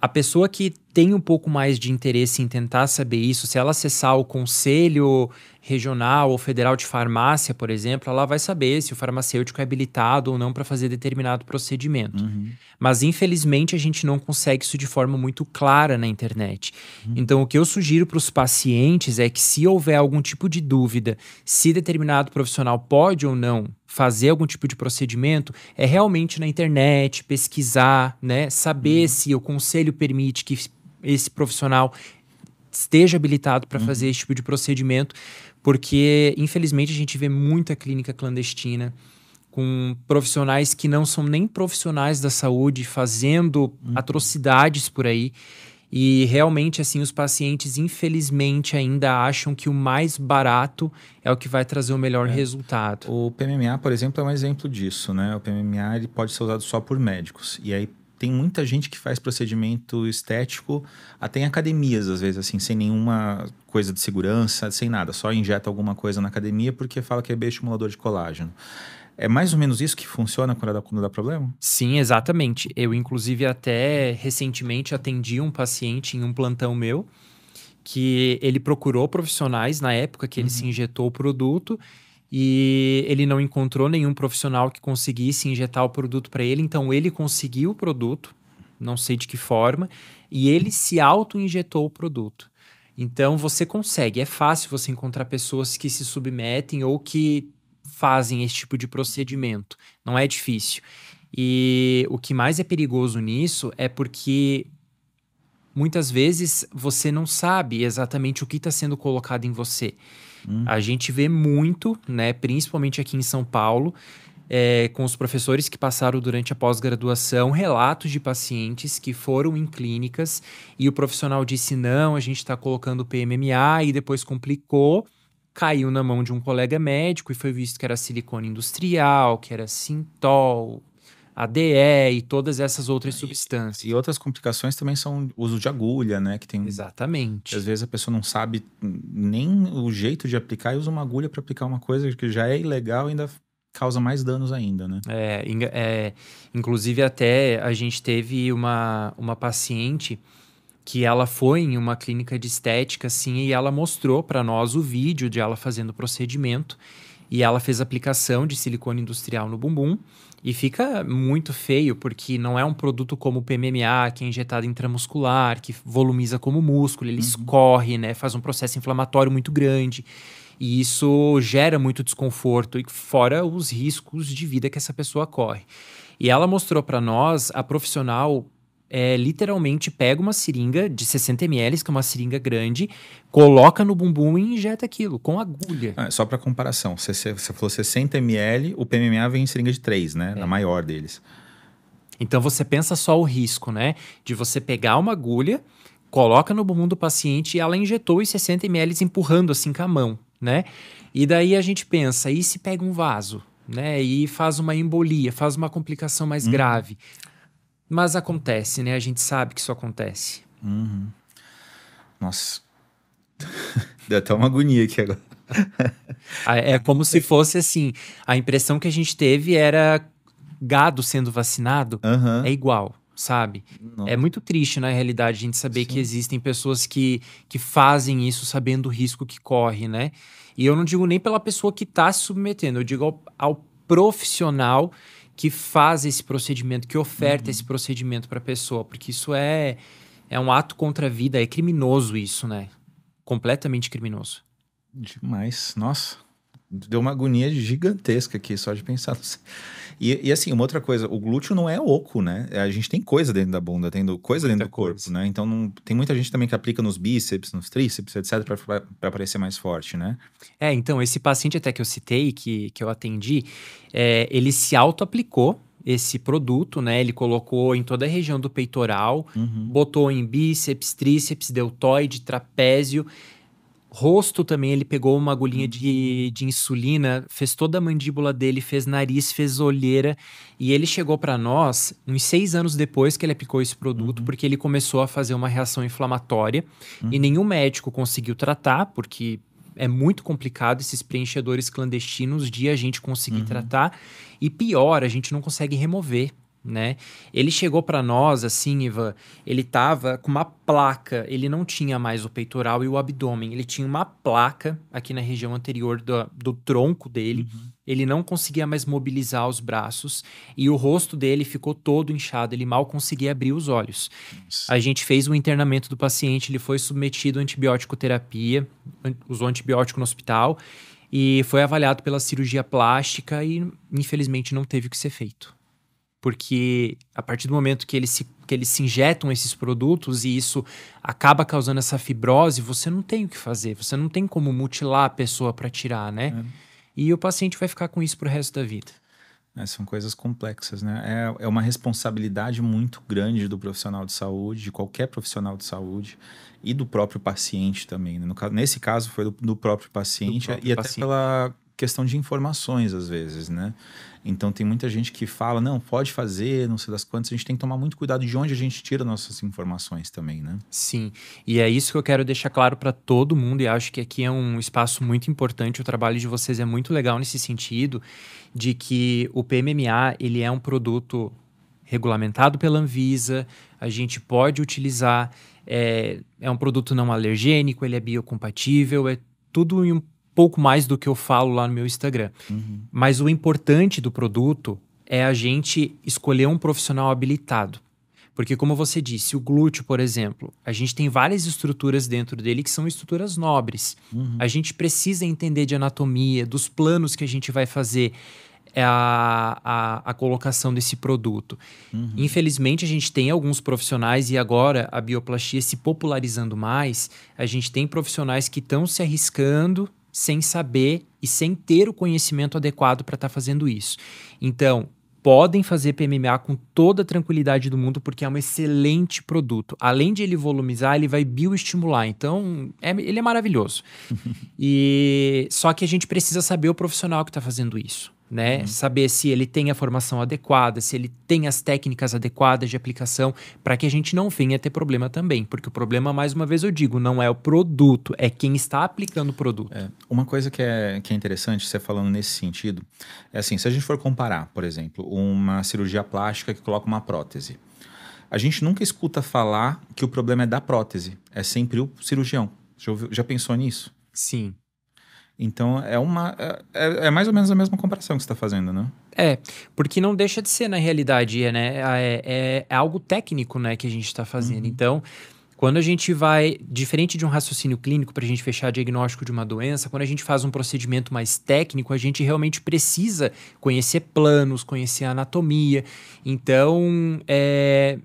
Speaker 2: a pessoa que tem um pouco mais de interesse em tentar saber isso, se ela acessar o conselho regional ou federal de farmácia, por exemplo, ela vai saber se o farmacêutico é habilitado ou não para fazer determinado procedimento. Uhum. Mas infelizmente a gente não consegue isso de forma muito clara na internet. Uhum. Então o que eu sugiro para os pacientes é que se houver algum tipo de dúvida, se determinado profissional pode ou não fazer algum tipo de procedimento é realmente na internet, pesquisar, né? Saber uhum. se o conselho permite que esse profissional esteja habilitado para uhum. fazer esse tipo de procedimento, porque infelizmente a gente vê muita clínica clandestina com profissionais que não são nem profissionais da saúde fazendo uhum. atrocidades por aí. E realmente, assim, os pacientes, infelizmente, ainda acham que o mais barato é o que vai trazer o melhor é. resultado. O
Speaker 1: PMMA, por exemplo, é um exemplo disso, né? O PMMA ele pode ser usado só por médicos. E aí tem muita gente que faz procedimento estético até em academias, às vezes, assim, sem nenhuma coisa de segurança, sem nada. Só injeta alguma coisa na academia porque fala que é bioestimulador de colágeno. É mais ou menos isso que funciona quando dá, quando dá problema?
Speaker 2: Sim, exatamente. Eu, inclusive, até recentemente atendi um paciente em um plantão meu que ele procurou profissionais na época que ele uhum. se injetou o produto e ele não encontrou nenhum profissional que conseguisse injetar o produto para ele, então ele conseguiu o produto, não sei de que forma, e ele se auto-injetou o produto. Então você consegue, é fácil você encontrar pessoas que se submetem ou que fazem esse tipo de procedimento. Não é difícil. E o que mais é perigoso nisso é porque muitas vezes você não sabe exatamente o que está sendo colocado em você. Hum. A gente vê muito, né, principalmente aqui em São Paulo, é, com os professores que passaram durante a pós-graduação, relatos de pacientes que foram em clínicas e o profissional disse: não, a gente está colocando PMMA e depois complicou caiu na mão de um colega médico e foi visto que era silicone industrial, que era sintol, ADE e todas essas outras substâncias. E, outras complicações também são uso de
Speaker 1: agulha, né? Que tem. Exatamente. Às vezes a pessoa não sabe nem o jeito de aplicar e usa uma agulha para aplicar uma coisa que já é ilegal e ainda causa mais danos ainda,
Speaker 2: né? É, é inclusive até a gente teve uma, uma paciente que ela foi em uma clínica de estética, assim, e ela mostrou para nós o vídeo de ela fazendo o procedimento. E ela fez aplicação de silicone industrial no bumbum. E fica muito feio, porque não é um produto como o PMMA, que é injetado intramuscular, que volumiza como músculo, ele uhum. escorre, né? Faz um processo inflamatório muito grande. E isso gera muito desconforto, e fora os riscos de vida que essa pessoa corre. E ela mostrou para nós a profissional é, literalmente pega uma seringa de 60 ml, que é uma seringa grande, coloca no bumbum e injeta aquilo com agulha.
Speaker 1: Ah, só para comparação, você, você falou 60 ml, o PMMA vem em seringa de 3, né? É. Na maior
Speaker 2: deles. Então você pensa só o risco, né? De você pegar uma agulha, coloca no bumbum do paciente e ela injetou os 60 ml empurrando assim com a mão, né? E daí a gente pensa, e se pega um vaso? Né, e faz uma embolia, faz uma complicação mais hum. grave. Mas acontece, né? A gente sabe que isso acontece.
Speaker 1: Uhum. Nossa. Deu até uma agonia aqui agora.
Speaker 2: Ah, é, é como se fosse assim. A impressão que a gente teve era gado sendo vacinado uhum. é igual, sabe? Nossa. É muito triste, na né, realidade, a gente saber Sim. que existem pessoas que, que fazem isso sabendo o risco que corre, né? E eu não digo nem pela pessoa que está se submetendo, eu digo ao, ao profissional que faz esse procedimento, que oferta uhum. esse procedimento para a pessoa, porque isso é, é um ato contra a vida, é criminoso isso, né? Completamente criminoso.
Speaker 1: Demais, nossa deu uma agonia gigantesca aqui só de pensar. E, e, assim, uma outra coisa, o glúteo não é oco, né? A gente tem coisa dentro da bunda, tendo coisa dentro do corpo, né? Então não, tem muita gente também que aplica nos bíceps, nos tríceps, etc, para parecer mais forte, né?
Speaker 2: É, então esse paciente até que eu citei, que, que eu atendi, é, ele se auto-aplicou esse produto, né? Ele colocou em toda a região do peitoral, uhum. botou em bíceps, tríceps, deltoide, trapézio. Rosto também, ele pegou uma agulhinha de, de insulina, fez toda a mandíbula dele, fez nariz, fez olheira. E ele chegou para nós uns seis anos depois que ele aplicou esse produto, uhum. porque ele começou a fazer uma reação inflamatória. Uhum. E nenhum médico conseguiu tratar, porque é muito complicado esses preenchedores clandestinos de a gente conseguir uhum. tratar. E pior, a gente não consegue remover né? Ele chegou para nós, assim, Ivan, ele tava com uma placa, ele não tinha mais o peitoral e o abdômen, ele tinha uma placa aqui na região anterior do, do tronco dele, uhum. ele não conseguia mais mobilizar os braços e o rosto dele ficou todo inchado, ele mal conseguia abrir os olhos. Isso. A gente fez o um internamento do paciente, ele foi submetido a antibiótico terapia, usou antibiótico no hospital e foi avaliado pela cirurgia plástica e infelizmente não teve o que ser feito porque a partir do momento que eles se, que eles se injetam esses produtos e isso acaba causando essa fibrose, você não tem o que fazer, você não tem como mutilar a pessoa para tirar, né? É. E o paciente vai ficar com isso para o resto da vida. É, são coisas complexas,
Speaker 1: né? É, é uma responsabilidade muito grande do profissional de saúde, de qualquer profissional de saúde, e do próprio paciente também. Né? No, nesse caso, foi do, do próprio paciente do próprio e paciente. até pela questão de informações às vezes, né? Então tem muita gente que fala, não, pode fazer, não sei das quantas, a gente tem que tomar muito cuidado de onde a gente tira nossas informações também, né?
Speaker 2: Sim. E é isso que eu quero deixar claro para todo mundo e acho que aqui é um espaço muito importante, o trabalho de vocês é muito legal nesse sentido de que o PMMA, ele é um produto regulamentado pela Anvisa, a gente pode utilizar, é, é um produto não alergênico, ele é biocompatível, é tudo em um pouco mais do que eu falo lá no meu Instagram. Uhum. Mas o importante do produto é a gente escolher um profissional habilitado. Porque, como você disse, o glúteo, por exemplo, a gente tem várias estruturas dentro dele que são estruturas nobres. Uhum. A gente precisa entender de anatomia, dos planos que a gente vai fazer. É, a, a, a, colocação desse produto. Uhum. Infelizmente, a gente tem alguns profissionais, e agora a bioplastia se popularizando mais, a gente tem profissionais que estão se arriscando sem saber e sem ter o conhecimento adequado para estar tá fazendo isso. Então, podem fazer PMMA com toda a tranquilidade do mundo, porque é um excelente produto. Além de ele volumizar, ele vai bioestimular. Então, é, ele é maravilhoso. e só que a gente precisa saber o profissional que está fazendo isso né? Uhum. Saber se ele tem a formação adequada, se ele tem as técnicas adequadas de aplicação, para que a gente não venha ter problema também. Porque o problema, mais uma vez eu digo, não é o produto, é quem está aplicando o produto. É, uma coisa que
Speaker 1: é, que é interessante, você falando nesse sentido, é assim: se a gente for comparar, por exemplo, uma cirurgia plástica que coloca uma prótese. A gente nunca escuta falar que o problema é da prótese, é sempre o cirurgião. já, ouviu, já pensou nisso? Sim. Então
Speaker 2: é uma é, é, é mais ou menos a
Speaker 1: mesma comparação que você está fazendo, né?
Speaker 2: É, porque não deixa de ser na realidade, é, né? Ah, é, é, é algo técnico, né, que a gente está fazendo. Uhum. Então quando a gente vai, diferente de um raciocínio clínico para a gente fechar diagnóstico de uma doença, quando a gente faz um procedimento mais técnico, a gente realmente precisa conhecer planos, conhecer anatomia. Então, é,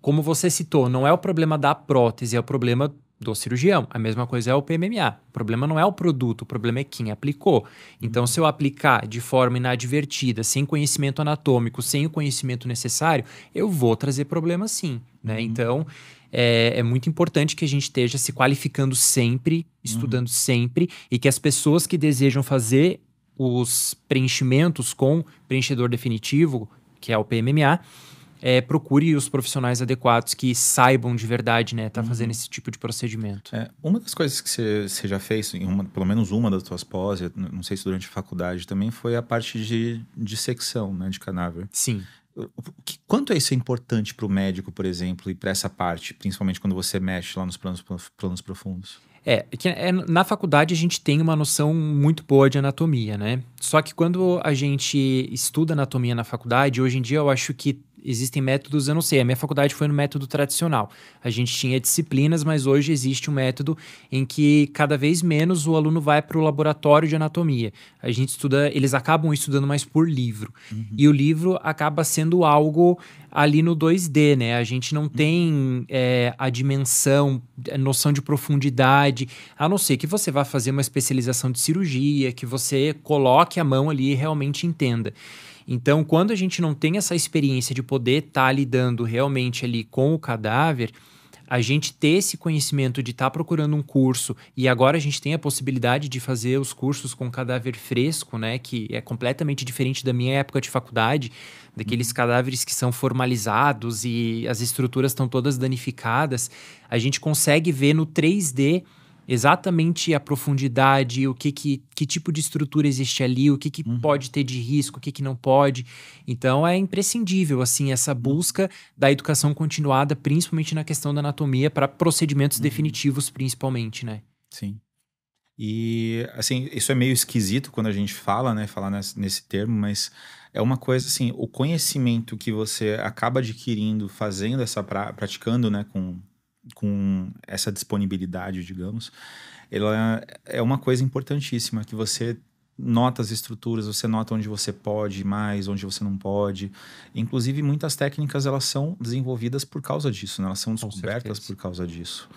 Speaker 2: como você citou, não é o problema da prótese, é o problema do cirurgião. A mesma coisa é o PMMA. O problema não é o produto, o problema é quem aplicou. Então, se eu aplicar de forma inadvertida, sem conhecimento anatômico, sem o conhecimento necessário, eu vou trazer problema sim. Né? Uhum. Então, é, é, muito importante que a gente esteja se qualificando sempre, uhum. estudando uhum. sempre, e que as pessoas que desejam fazer os preenchimentos com preenchedor definitivo, que é o PMMA, é, procure os profissionais adequados que saibam de verdade, né, tá uhum. fazendo esse tipo de procedimento. É,
Speaker 1: uma das coisas que você já fez, em uma, pelo menos uma das tuas pós, não sei se durante a faculdade também, foi a parte de dissecção, né, de canáver. Sim. quanto é isso importante para o médico, por exemplo, e para essa parte, principalmente quando você mexe lá nos planos, planos profundos?
Speaker 2: É, é, que é, na faculdade a gente tem uma noção muito boa de anatomia, né? Só que quando a gente estuda anatomia na faculdade, hoje em dia eu acho que existem métodos, eu não sei, a minha faculdade foi no método tradicional. A gente tinha disciplinas, mas hoje existe um método em que cada vez menos o aluno vai para o laboratório de anatomia. A gente estuda, eles acabam estudando mais por livro. Uhum. E o livro acaba sendo algo ali no 2D, né? A gente não uhum. tem é, a dimensão, a noção de profundidade, a não ser que você vá fazer uma especialização de cirurgia, que você coloque a mão ali e realmente entenda. Então, quando a gente não tem essa experiência de poder estar tá lidando realmente ali com o cadáver, a gente ter esse conhecimento de estar tá procurando um curso e agora a gente tem a possibilidade de fazer os cursos com cadáver fresco, né? Que é completamente diferente da minha época de faculdade, daqueles uhum. cadáveres que são formalizados e as estruturas estão todas danificadas. A gente consegue ver no 3D exatamente a profundidade, o que, que, que tipo de estrutura existe ali, o que, que uhum. pode ter de risco, o que, que não pode. Então é imprescindível assim essa uhum. busca da educação continuada, principalmente na questão da anatomia, para procedimentos uhum. definitivos, principalmente, né?
Speaker 1: Sim. E assim, isso é meio esquisito quando a gente fala, né? Falar nesse, nesse termo, mas é uma coisa assim, o conhecimento que você acaba adquirindo, fazendo essa pra, praticando, né, com com essa disponibilidade, digamos, ela é uma coisa importantíssima que você nota as estruturas, você nota onde você pode mais, onde você não pode. Inclusive, muitas técnicas elas são desenvolvidas por causa disso, né? elas são descobertas por causa
Speaker 2: disso.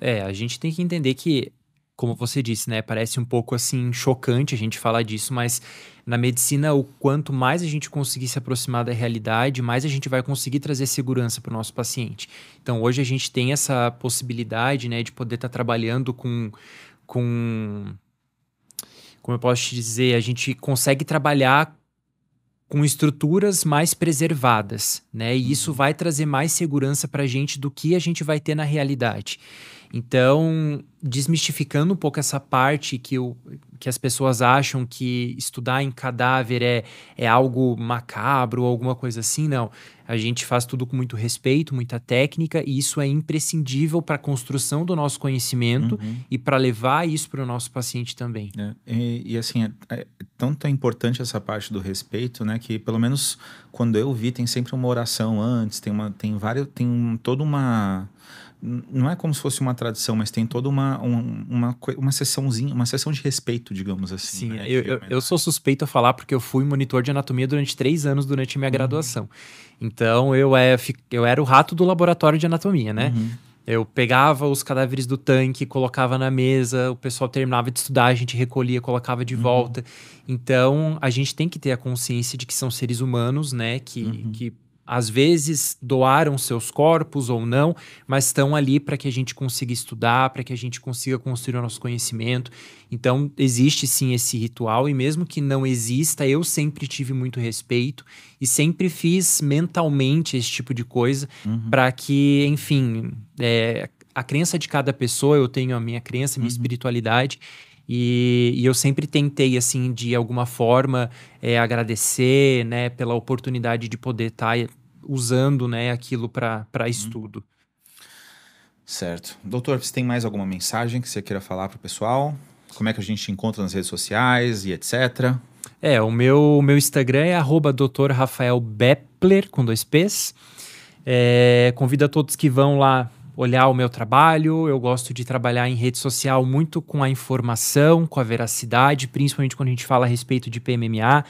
Speaker 2: É, a gente tem que entender que como você disse, né? Parece um pouco assim chocante a gente falar disso, mas na medicina, o quanto mais a gente conseguir se aproximar da realidade, mais a gente vai conseguir trazer segurança para o nosso paciente. Então, hoje a gente tem essa possibilidade, né, de poder estar tá trabalhando com, com. Como eu posso te dizer, a gente consegue trabalhar com estruturas mais preservadas, né? E isso uhum. vai trazer mais segurança para a gente do que a gente vai ter na realidade. Então, desmistificando um pouco essa parte que, o, que as pessoas acham que estudar em cadáver é, é algo macabro ou alguma coisa assim, não. A gente faz tudo com muito respeito, muita técnica, e isso é imprescindível para a construção do nosso conhecimento uhum. e para levar isso para o nosso paciente também. É.
Speaker 1: E, e, assim, é, é, tanto é importante essa parte do respeito, né? Que pelo menos quando eu vi, tem sempre uma oração antes, tem, uma, tem várias, tem um, toda uma não é como se fosse uma tradição, mas tem toda uma, um, uma, uma sessãozinha, uma sessão de respeito, digamos
Speaker 2: assim. Sim, né? eu, eu, eu, sou suspeito a falar porque eu fui monitor de anatomia durante três anos durante minha uhum. graduação. Então eu, é, eu era o rato do laboratório de anatomia, né? Uhum. Eu pegava os cadáveres do tanque, colocava na mesa, o pessoal terminava de estudar, a gente recolhia, colocava de uhum. volta. Então, a gente tem que ter a consciência de que são seres humanos, né? Que, uhum. que às vezes doaram seus corpos ou não, mas estão ali para que a gente consiga estudar, para que a gente consiga construir o nosso conhecimento. Então, existe sim esse ritual, e mesmo que não exista, eu sempre tive muito respeito e sempre fiz mentalmente esse tipo de coisa uhum. para que, enfim, é, a crença de cada pessoa, eu tenho a minha crença, a minha uhum. espiritualidade. E, e, eu sempre tentei, assim, de alguma forma, é, agradecer, né, pela oportunidade de poder estar tá eh, usando, né, aquilo para uhum. estudo.
Speaker 1: Certo. Doutor, você tem mais alguma mensagem que você queira falar para o pessoal? Como é que a gente encontra nas redes
Speaker 2: sociais e etc? É, o meu, o meu Instagram é arroba doutor Rafael Bepler, com dois P's. É, convido a todos que vão lá olhar o meu trabalho, eu gosto de trabalhar em rede social muito com a informação, com a veracidade, principalmente quando a gente fala a respeito de PMMA.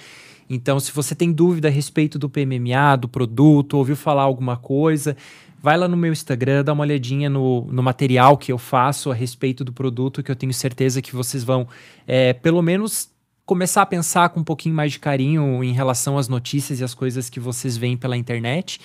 Speaker 2: Então, se você tem dúvida a respeito do PMMA, do produto, ouviu falar alguma coisa, vai lá no meu Instagram, dá uma olhadinha no, no material que eu faço a respeito do produto, que eu tenho certeza que vocês vão, é, pelo menos, começar a pensar com um pouquinho mais de carinho em relação às notícias e às coisas que vocês veem pela internet.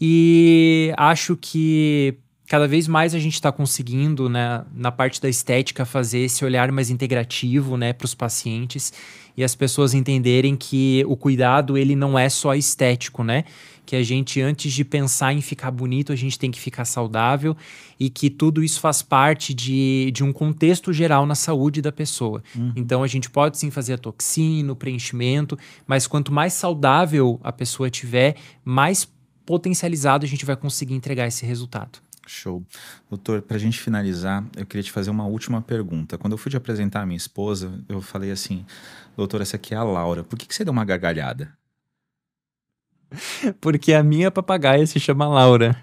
Speaker 2: E acho que cada vez mais a gente está conseguindo, né, na parte da estética, fazer esse olhar mais integrativo, né, para os pacientes e as pessoas entenderem que o cuidado ele não é só estético, né? Que a gente antes de pensar em ficar bonito, a gente tem que ficar saudável e que tudo isso faz parte de, de um contexto geral na saúde da pessoa. Uhum. Então a gente pode sim fazer a toxina, o preenchimento, mas quanto mais saudável a pessoa tiver, mais potencializado a gente vai conseguir entregar esse resultado. Show.
Speaker 1: Doutor, para a gente finalizar, eu queria te fazer uma última pergunta. Quando eu fui te apresentar a minha esposa, eu falei assim: doutor, essa aqui é a Laura. Por que, que você deu uma gargalhada?
Speaker 2: Porque a minha papagaia se chama Laura.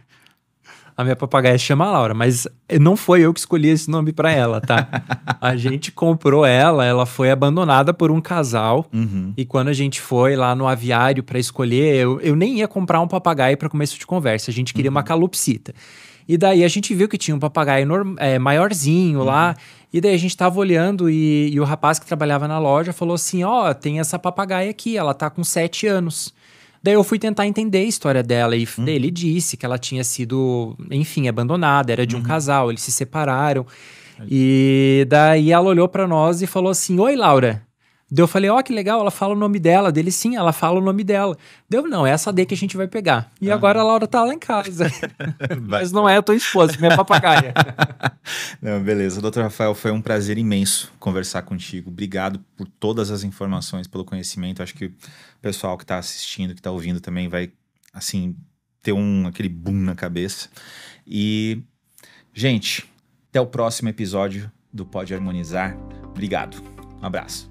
Speaker 2: A minha papagaia se chama Laura, mas não foi eu que escolhi esse nome para ela, tá? a gente comprou ela, ela foi abandonada por um casal. Uhum. E quando a gente foi lá no aviário para escolher, eu, eu nem ia comprar um papagaio para começo de conversa. A gente queria uhum. uma calopsita. E daí a gente viu que tinha um papagaio é, maiorzinho uhum. lá. E daí a gente tava olhando e, e, o rapaz que trabalhava na loja falou assim: Ó, oh, tem essa papagaia aqui, ela tá com sete anos. Daí eu fui tentar entender a história dela e uhum. ele disse que ela tinha sido, enfim, abandonada, era de uhum. um casal, eles se separaram. E daí ela olhou para nós e falou assim: Oi, Laura. Daí eu falei, ó, oh, que legal, ela fala o nome dela. Dele, sim, ela fala o nome dela. Deu, não, é essa D que a gente vai pegar. E ah. agora a Laura tá lá em casa. Mas não é a tua esposa, minha papagaia.
Speaker 1: não, beleza. Doutor Rafael, foi um prazer imenso conversar contigo. Obrigado por todas as informações, pelo conhecimento. Acho que o pessoal que tá assistindo, que tá ouvindo também vai, assim, ter um aquele boom na cabeça. E, gente, até o próximo episódio do Pode Harmonizar. Obrigado. Um abraço.